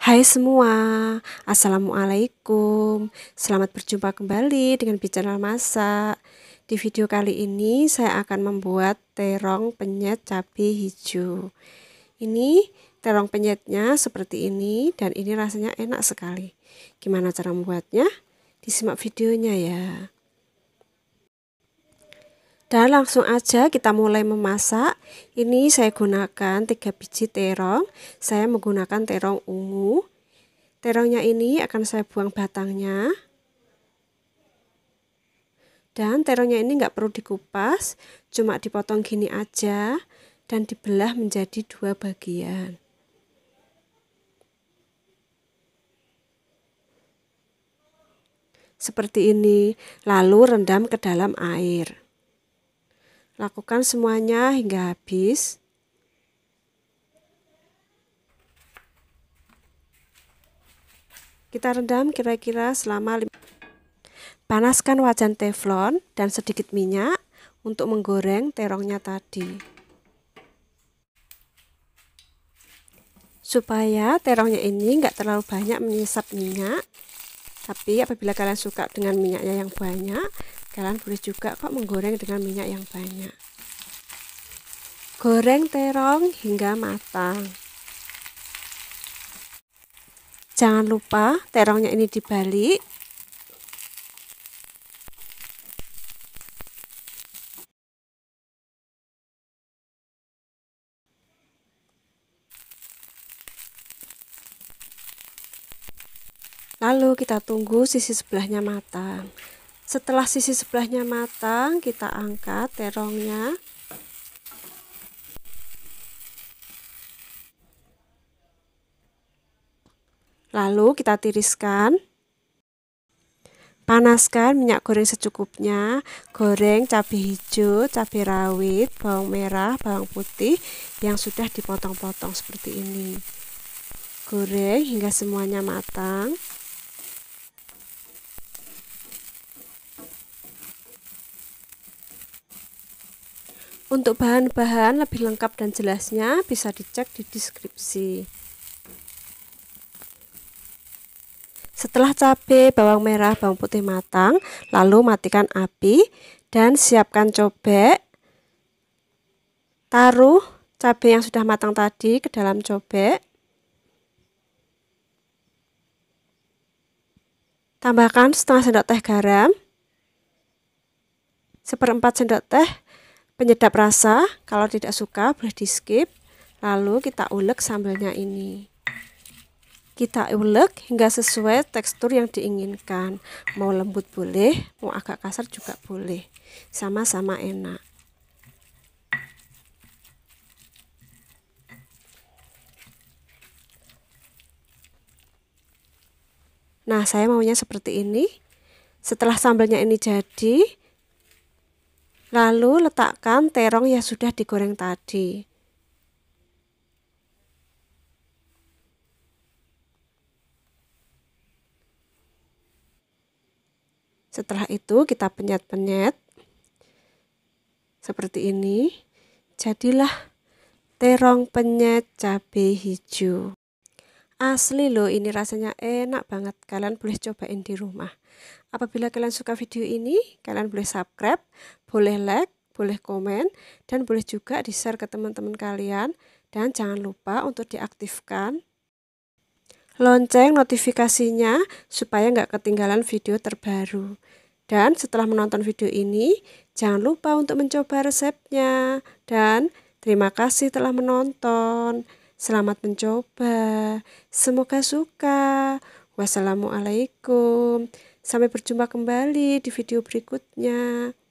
Hai semua, Assalamualaikum Selamat berjumpa kembali dengan Bicara Masak Di video kali ini saya akan membuat terong penyet cabai hijau Ini terong penyetnya seperti ini dan ini rasanya enak sekali Gimana cara membuatnya? Disimak videonya ya dan langsung aja kita mulai memasak. Ini saya gunakan 3 biji terong. Saya menggunakan terong ungu. Terongnya ini akan saya buang batangnya. Dan terongnya ini nggak perlu dikupas, cuma dipotong gini aja dan dibelah menjadi dua bagian. Seperti ini, lalu rendam ke dalam air. Lakukan semuanya hingga habis. Kita rendam kira-kira selama 5 Panaskan wajan teflon dan sedikit minyak untuk menggoreng terongnya tadi. Supaya terongnya ini enggak terlalu banyak menyisap minyak, tapi apabila kalian suka dengan minyaknya yang banyak, Kalian boleh juga kok menggoreng dengan minyak yang banyak. Goreng terong hingga matang. Jangan lupa terongnya ini dibalik. Lalu kita tunggu sisi sebelahnya matang. Setelah sisi sebelahnya matang, kita angkat terongnya. Lalu kita tiriskan. Panaskan minyak goreng secukupnya, goreng cabai hijau, cabai rawit, bawang merah, bawang putih yang sudah dipotong-potong seperti ini. Goreng hingga semuanya matang. Untuk bahan-bahan lebih lengkap dan jelasnya bisa dicek di deskripsi. Setelah cabai, bawang merah, bawang putih matang, lalu matikan api dan siapkan cobek. Taruh cabai yang sudah matang tadi ke dalam cobek. Tambahkan setengah sendok teh garam, seperempat sendok teh penyedap rasa kalau tidak suka boleh di skip lalu kita ulek sambalnya ini kita ulek hingga sesuai tekstur yang diinginkan mau lembut boleh mau agak kasar juga boleh sama-sama enak Nah, saya maunya seperti ini. Setelah sambalnya ini jadi, Lalu letakkan terong yang sudah digoreng tadi. Setelah itu kita penyet-penyet seperti ini. Jadilah terong penyet cabai hijau. Asli loh ini rasanya enak banget. Kalian boleh cobain di rumah. Apabila kalian suka video ini, kalian boleh subscribe, boleh like, boleh komen, dan boleh juga di-share ke teman-teman kalian. Dan jangan lupa untuk diaktifkan lonceng notifikasinya supaya nggak ketinggalan video terbaru. Dan setelah menonton video ini, jangan lupa untuk mencoba resepnya. Dan terima kasih telah menonton. Selamat mencoba. Semoga suka. Wassalamualaikum. Sampai berjumpa kembali di video berikutnya.